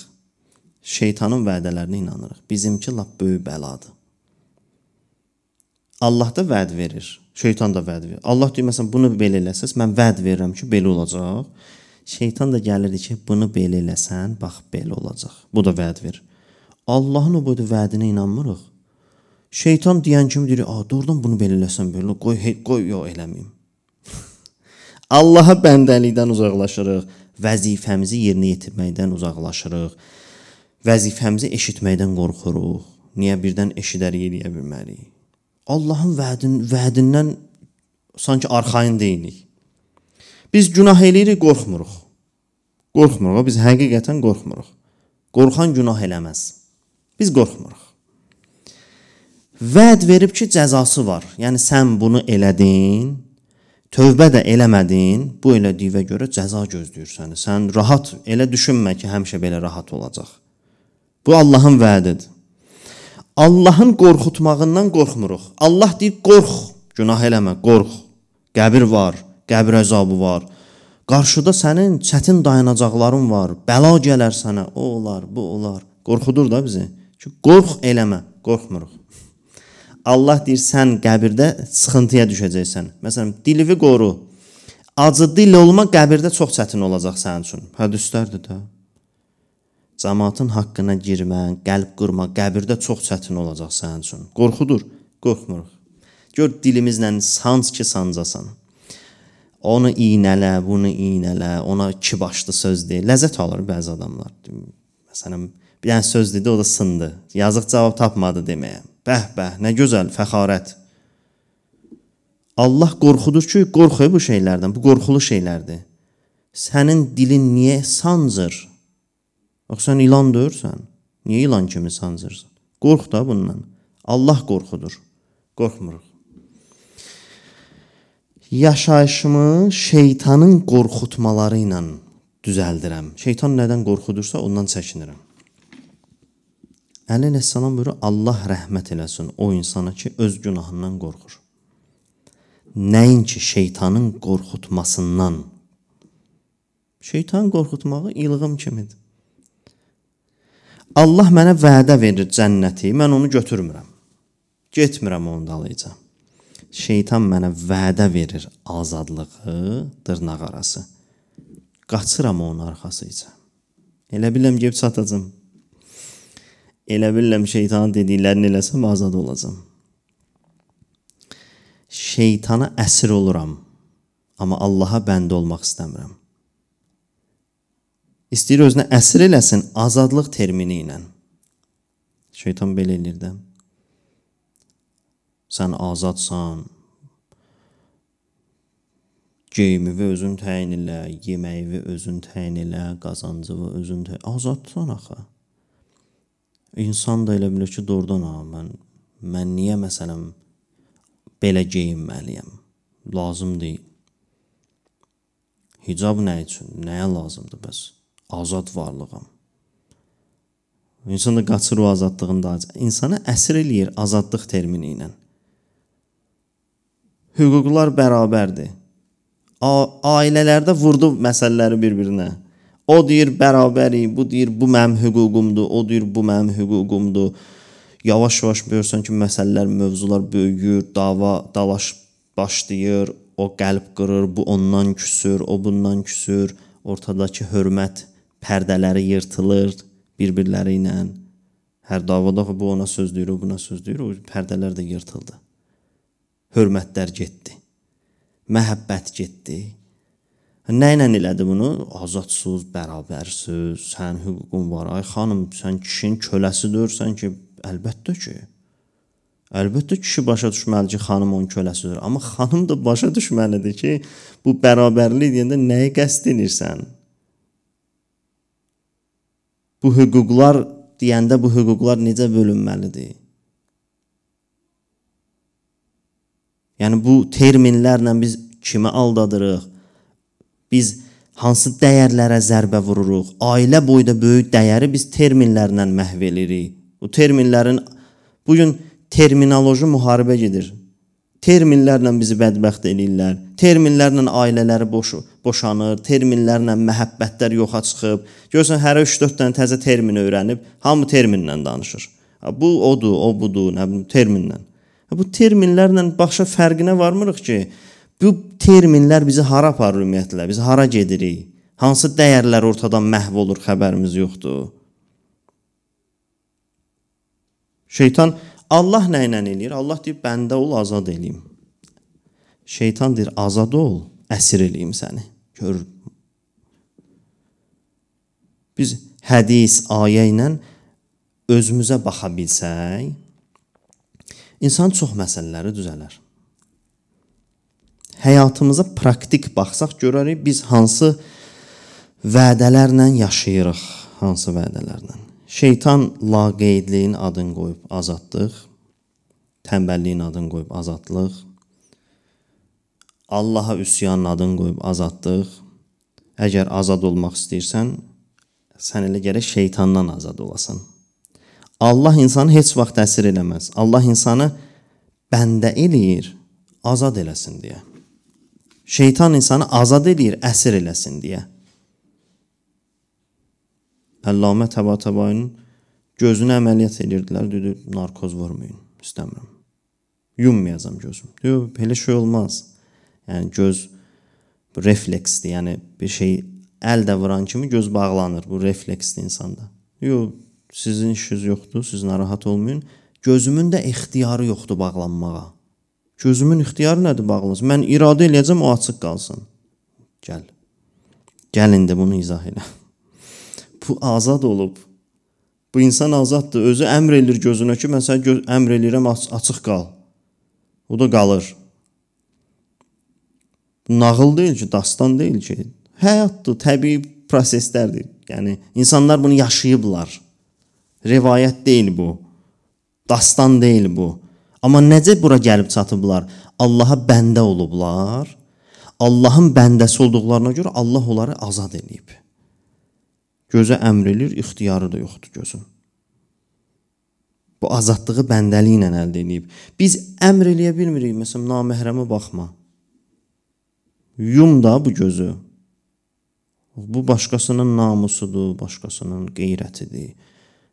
Speaker 3: Şeytanın vədələrinə inanırıq. Bizimki lap böyük bəladır. Allah da vəd verir. Şeytan da vəd verir. Allah deyir, məsələn, bunu belə eləsəz, mən vəd verirəm ki, belə olacaq. Şeytan da gəlir ki, bunu belə eləsən, bax belə olacaq. Bu da vəd verir. Allahın o bu vədinə inanmırıq. Şeytan deyən kimi deyir, "A, doğrudan bunu belə eləsəm belə, qoy, hey, qoy, yox eləməyim." Allaha bəndəlikdən uzaqlaşırıq, vəzifəmizi yerinə yetirməkdən uzaqlaşırıq. Vəzifəmizi eşitməkdən qorxuruq. Niyə birdən eşidərik eləyə bilmərik? Allahın vədin, vədindən sanki arxayın deyilik. Biz günah eləyirik, qorxmuruq. Qorxmuruq, biz həqiqətən qorxmuruq. Qorxan günah eləməz. Biz qorxmuruq. Vəd verib ki, cəzası var. Yəni sən bunu elədin, tövbə də eləmədin, bu elədiyinə görə cəza gözləyir səni. Sən rahat elə düşünmə ki, həmişə belə rahat olacaq. Bu Allahın vədidir. Allahın qorxutmağından qorxmuruq. Allah deyir, qorx, günah eləmə, qorx. Qəbir var, qəbir əzabı var. Qarşıda sənin çətin dayanacaqların var. Bəla gələr sənə, o olar, bu olar. Qorxudur da bizi. Ki qorx eləmə, qorxmuruq. Allah deyir sən qəbirdə sıxıntıya düşəcəksən. Məsələn, dilini qoru. Acı dil olma qəbirdə çox çətin olacaq sənin üçün. Hədislərdir də. Cəmaatın haqqına girmən, qəlb qurma qəbirdə çox çətin olacaq sənin üçün. Qorxudur. Qorxmuruq. Gör dilimizlə sanc ki sancasan. Onu iynələ, bunu iynələ, ona iki başlı söz de. Ləzzət alır bəzi adamlar. Məsələn, bir dənə söz dedi, o da sındı. Yazıq cavab tapmadı deməyə. Bəh-bəh, nə gözəl fəxarət. Allah qorxudur ki, qorxu bu şeylərdən, bu qorxulu şeylərdir. Sənin dilin niyə sancır? Yoxsa sən ilan deyirsən? Niyə ilan kimi sancırsan? Qorx da bundan. Allah qorxudur. Qorxmuruq. Yaşayışımı şeytanın qorxutmaları ilə düzəldirəm. Şeytan nədən qorxudursa, ondan çəkinirəm. Əli əleyhissalam buyurur, Allah rəhmət eləsin o insana ki, öz günahından qorxur. Nəinki şeytanın qorxutmasından. Şeytan qorxutmağı ilğım kimidir. Allah mənə vədə verir cənnəti, mən onu götürmürəm. Getmirəm onun dalıyca. Şeytan mənə vədə verir azadlığı, dırnaq arası. Qaçıram onun arxasıca. Elə biləm gəlib çatacağam. Elə bilirəm şeytanın dediklərini eləsəm azad olacam. Şeytana əsir oluram, amma Allaha bənd olmaq istəmirəm. İstəyir özünə əsir eləsin azadlıq termini ilə. Şeytan belə eləyir də. Sən azadsan. Geyimini özün təyin elə, yeməyi özün təyin elə, qazancını özün təyin. Azadsan axı insan da elə bilir ki, doğrudan ha mən mən niyə məsələn belə geyinməliyəm? Lazım deyil. Hicab nə üçün? Nəyə lazımdır bəs? Azad varlığım. İnsan da qaçır o azadlığında. İnsana əsir eləyir azadlıq termini ilə. Hüquqlar bərabərdir. A ailələrdə vurdu məsələləri bir-birinə. O deyir bərabəri, bu deyir bu mənim hüququmdur, o deyir bu mənim hüququmdur. Yavaş-yavaş görürsən ki, məsələlər, mövzular böyüyür, dava, dalaş başlayır, o qəlb qırır, bu ondan küsür, o bundan küsür, ortadakı hörmət pərdələri yırtılır bir-birləri ilə. Hər davada bu ona söz deyir, o buna söz deyir, o pərdələr də yırtıldı. Hörmətlər getdi. Məhəbbət getdi. Nə ilə elədi bunu? Azad söz, bərabər söz, sənin hüququn var. Ay xanım, sən kişinin köləsidir, sən ki, əlbəttə ki. Əlbəttə kişi başa düşməlidir ki, xanım onun köləsidir. Amma xanım da başa düşməlidir ki, bu bərabərlik deyəndə nəyi qəsd edirsən? Bu hüquqlar deyəndə bu hüquqlar necə bölünməlidir? Yəni bu terminlərlə biz kimi aldadırıq? Biz hansı dəyərlərə zərbə vururuq? Ailə boyda böyük dəyəri biz terminlərlə məhv eləyirik. Bu terminlərin bu gün terminoloji müharibə gedir. Terminlərlə bizi bədbəxt eləyirlər. Terminlərlə ailələri boşu, boşanır, terminlərlə məhəbbətlər yoxa çıxıb. Görürsən hərə 3-4 dənə təzə termin öyrənib, hamı terminlə danışır. Bu odur, o budur, nə bilim terminlə. Bu terminlərlə başa fərqinə varmırıq ki, Bu terminlər bizi hara aparır ümumiyyətlə? Biz hara gedirik? Hansı dəyərlər ortadan məhv olur, xəbərimiz yoxdur. Şeytan Allah nə ilə eləyir? Allah deyir, bəndə ol, azad eləyim. Şeytan deyir, azad ol, əsir eləyim səni. Gör. Biz hədis, ayə ilə özümüzə baxa bilsək, insan çox məsələləri düzələr həyatımıza praktik baxsaq görərik biz hansı vədələrlə yaşayırıq, hansı vədələrlə. Şeytan laqeydliyin adını qoyub azadlıq, tənbəlliyin adını qoyub azadlıq, Allaha üsyanın adını qoyub azadlıq. Əgər azad olmaq istəyirsən, sən elə gərək şeytandan azad olasan. Allah insanı heç vaxt əsir eləməz. Allah insanı bəndə eləyir, azad eləsin deyə şeytan insanı azad eləyir, əsir eləsin deyə. Əllamə Təbatəbayının gözünə əməliyyat edirdilər, dedi, narkoz vurmayın, istəmirəm. Yummayacam gözüm. Deyir, belə şey olmaz. Yəni göz bu refleksdir. Yəni bir şey əl də vuran kimi göz bağlanır. Bu refleksdir insanda. Yox, sizin işiniz yoxdur, siz narahat olmayın. Gözümün də ixtiyarı yoxdur bağlanmağa. Gözümün ixtiyarı nədir bağımız? Mən iradə eləyəcəm, o açıq qalsın. Gəl. Gəl indi bunu izah elə. Bu azad olub. Bu insan azaddır. Özü əmr eləyir gözünə ki, mən sənə gö əmr eləyirəm, aç açıq qal. O da qalır. Bu nağıl deyil ki, dastan deyil ki. Həyatdır, təbii proseslərdir. Yəni insanlar bunu yaşayıblar. Rivayət deyil bu. Dastan deyil bu. Amma necə bura gəlib çatıblar? Allaha bəndə olublar. Allahın bəndəsi olduqlarına görə Allah onları azad edib. Gözə əmr elir, ixtiyarı da yoxdur gözün. Bu azadlığı bəndəliyi ilə əldə edib. Biz əmr eləyə bilmirik, məsələn, naməhrəmə baxma. Yum da bu gözü. Bu başqasının namusudur, başqasının qeyrətidir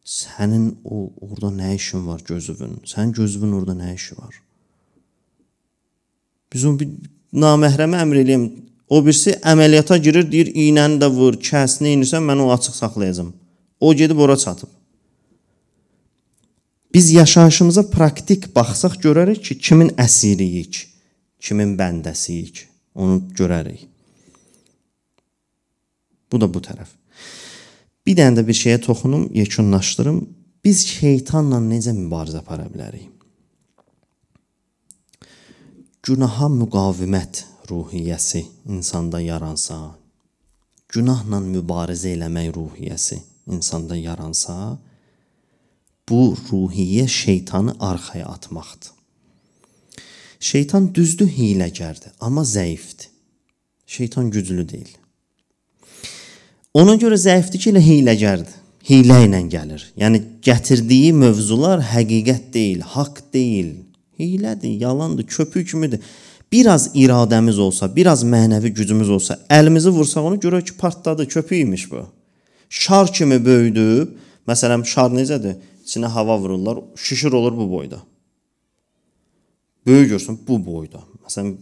Speaker 3: sənin o orada nə işin var gözüvün? Sənin gözüvün orada nə işi var? Biz onu bir naməhrəmə əmr eləyim. O birisi əməliyyata girir, deyir iynəni də vur, kəs, nə edirsən, mən o açıq saxlayacam. O gedib ora çatıb. Biz yaşayışımıza praktik baxsaq görərik ki, kimin əsiriyik, kimin bəndəsiyik. Onu görərik. Bu da bu tərəf. Bir dənə də bir şeyə toxunum, yekunlaşdırım. Biz şeytanla necə mübarizə apara bilərik? Günaha müqavimət ruhiyyəsi insanda yaransa, günahla mübarizə eləmək ruhiyyəsi insanda yaransa, bu ruhiyyə şeytanı arxaya atmaqdır. Şeytan düzdür hiləgərdir, amma zəifdir. Şeytan güclü deyil. Ona görə zəifdir ki, elə hiyləgərdir. Hiylə ilə gəlir. Yəni gətirdiyi mövzular həqiqət deyil, haqq deyil. Hiylədir, yalandır, köpük kimidir. Biraz iradəmiz olsa, biraz mənəvi gücümüz olsa, əlimizi vursaq onu görək ki, partladı, köpüymüş bu. Şar kimi böyüdüb, məsələn, şar necədir? İçinə hava vururlar, şişir olur bu boyda. Böyük görsən bu boyda. Məsələn,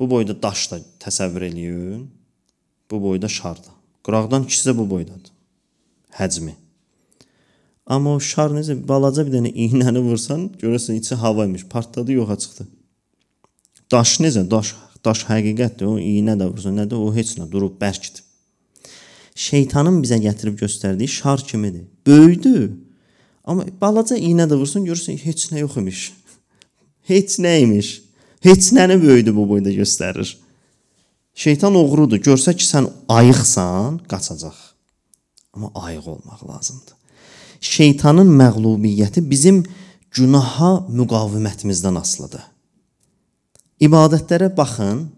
Speaker 3: bu boyda daş da təsəvvür eləyin. Bu boyda şardır. Quraqdan kisə bu boydadır. Həcmi. Amma o şar necə balaca bir dənə iynəni vursan, görəsən içi hava imiş, partladı, yoxa çıxdı. Daş necə? Daş daş həqiqətdir. O iynə də vursan, nədir? O heç nə, durub bərkdir. Şeytanın bizə gətirib göstərdiyi şar kimidir. Böyüdü. Amma balaca iynə də vursan, görürsən heç nə yox imiş. heç nə imiş. Heç nəni böyüdü bu boyda göstərir. Şeytan oğrudur. Görsə ki, sən ayıqsan, qaçacaq. Amma ayıq olmaq lazımdır. Şeytanın məğlubiyyəti bizim günaha müqavimətimizdən asılıdır. İbadətlərə baxın.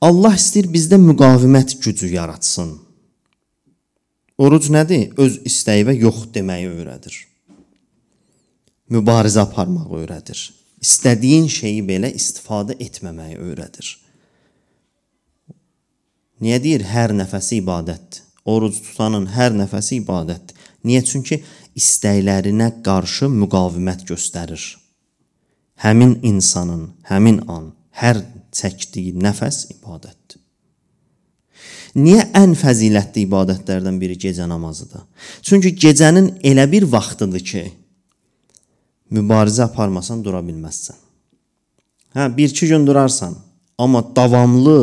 Speaker 3: Allah istəyir bizdə müqavimət gücü yaratsın. Oruc nədir? Öz istəyi və yox deməyi öyrədir. Mübarizə aparmağı öyrədir. İstədiyin şeyi belə istifadə etməməyi öyrədir. Niyə deyir hər nəfəsi ibadətdir? Oruc tutanın hər nəfəsi ibadətdir. Niyə? Çünki istəklərinə qarşı müqavimət göstərir. Həmin insanın, həmin an hər çəkdiyi nəfəs ibadətdir. Niyə ən fəzilətli ibadətlərdən biri gecə namazıdır? Çünki gecənin elə bir vaxtıdır ki, mübarizə aparmasan dura bilməzsən. Hə, bir-iki gün durarsan, amma davamlı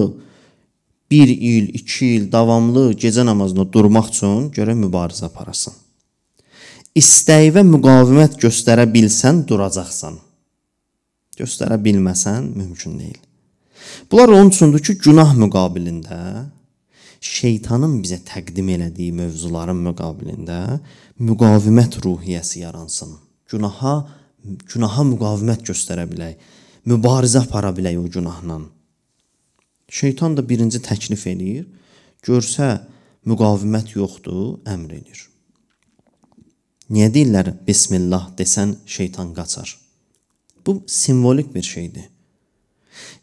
Speaker 3: 1 il, 2 il davamlı gecə namazında durmaq üçün görə mübarizə aparasın. İstəyi və müqavimət göstərə bilsən duracaqsan. Göstərə bilməsən mümkün deyil. Bunlar onun üçündür ki, günah müqabilində şeytanın bizə təqdim elədiyi mövzuların müqabilində müqavimət ruhiyyəsi yaransın. Günaha günaha müqavimət göstərə bilək, mübarizə apara bilək o günahla. Şeytan da birinci təklif eləyir. Görsə müqavimət yoxdur, əmr eləyir. Niyə deyirlər bismillah desən şeytan qaçar? Bu simvolik bir şeydir.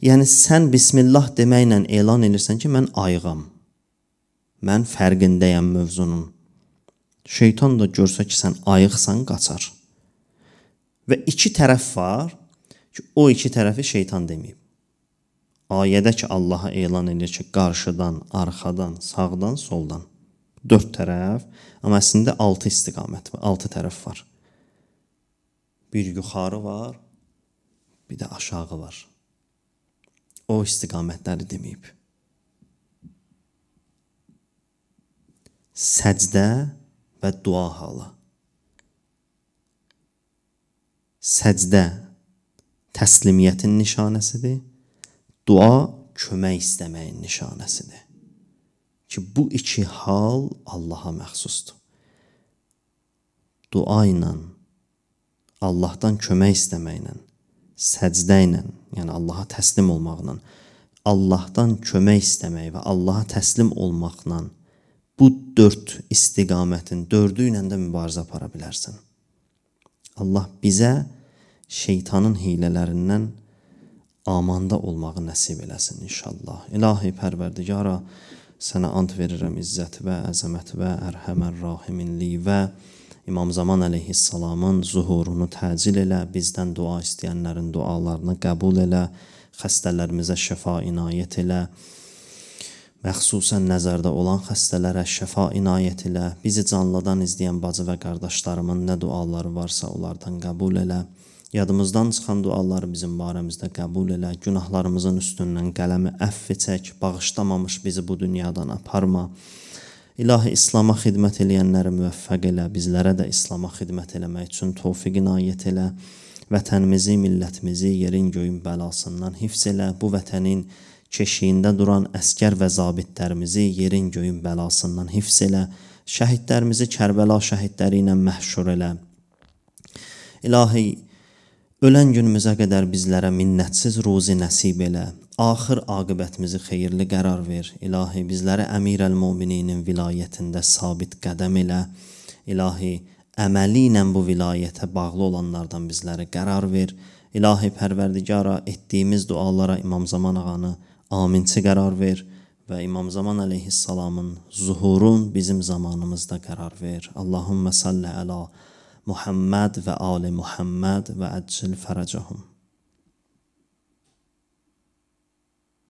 Speaker 3: Yəni sən bismillah deməklə elan edirsən ki, mən ayığam. Mən fərqindəyəm mövzunun. Şeytan da görsə ki, sən ayıqsan, qaçar. Və iki tərəf var ki, o iki tərəfi şeytan deməyib. Ayədə ki, Allaha elan edir ki, qarşıdan, arxadan, sağdan, soldan. 4 tərəf, amma əslində 6 istiqamət var, 6 tərəf var. Bir yuxarı var, bir də aşağı var. O istiqamətləri deməyib. Səcdə və dua halı. Səcdə təslimiyyətin nişanəsidir Dua kömək istəməyin nişanəsidir. Ki bu iki hal Allaha məxsusdur. Dua ilə Allahdan kömək istəməklə, səcdə ilə, yəni Allaha təslim olmaqla, Allahdan kömək istəmək və Allaha təslim olmaqla bu 4 istiqamətin 4-ü ilə də mübarizə apara bilərsən. Allah bizə şeytanın hilələrindən amanda olmağı nəsib eləsin inşallah. İlahi pərverdigara, sənə ant verirəm izzət və əzəmət və ərhəmər rahiminli və İmam Zaman əleyhissalamın zuhurunu təcil elə, bizdən dua istəyənlərin dualarını qəbul elə, xəstələrimizə şəfa inayət elə, Məxsusən nəzərdə olan xəstələrə şəfa inayət elə, bizi canlıdan izləyən bacı və qardaşlarımın nə duaları varsa onlardan qəbul elə. Yadımızdan çıxan duaları bizim barəmizdə qəbul elə, günahlarımızın üstündən qələmi əff çək, bağışlamamış bizi bu dünyadan aparma. İlahi İslam'a xidmət edənləri müvəffəq elə, bizlərə də İslam'a xidmət eləmək üçün tövfiq inayət elə. Vətənimizi, millətimizi yerin göyün bəlasından hifz elə. Bu vətənin keşiyində duran əskər və zabitlərimizi yerin göyün bəlasından hifz elə. Şəhidlərimizi Kərbəla şəhidləri ilə məhşur elə. İlahi Ölən günümüzə qədər bizlərə minnətsiz ruzi nəsib elə. Axır aqibətimizi xeyirli qərar ver. İlahi, bizləri Əmirəl-Mömininin vilayətində sabit qədəm elə. İlahi, əməli ilə bu vilayətə bağlı olanlardan bizləri qərar ver. İlahi Pərverdigara, etdiyimiz dualara İmam Zaman ağanı aminçi qərar ver və İmam Zaman əleyhissalamın zuhurun bizim zamanımızda qərar ver. Allahumma salli əla محمد و آل محمد و عجل فرجهم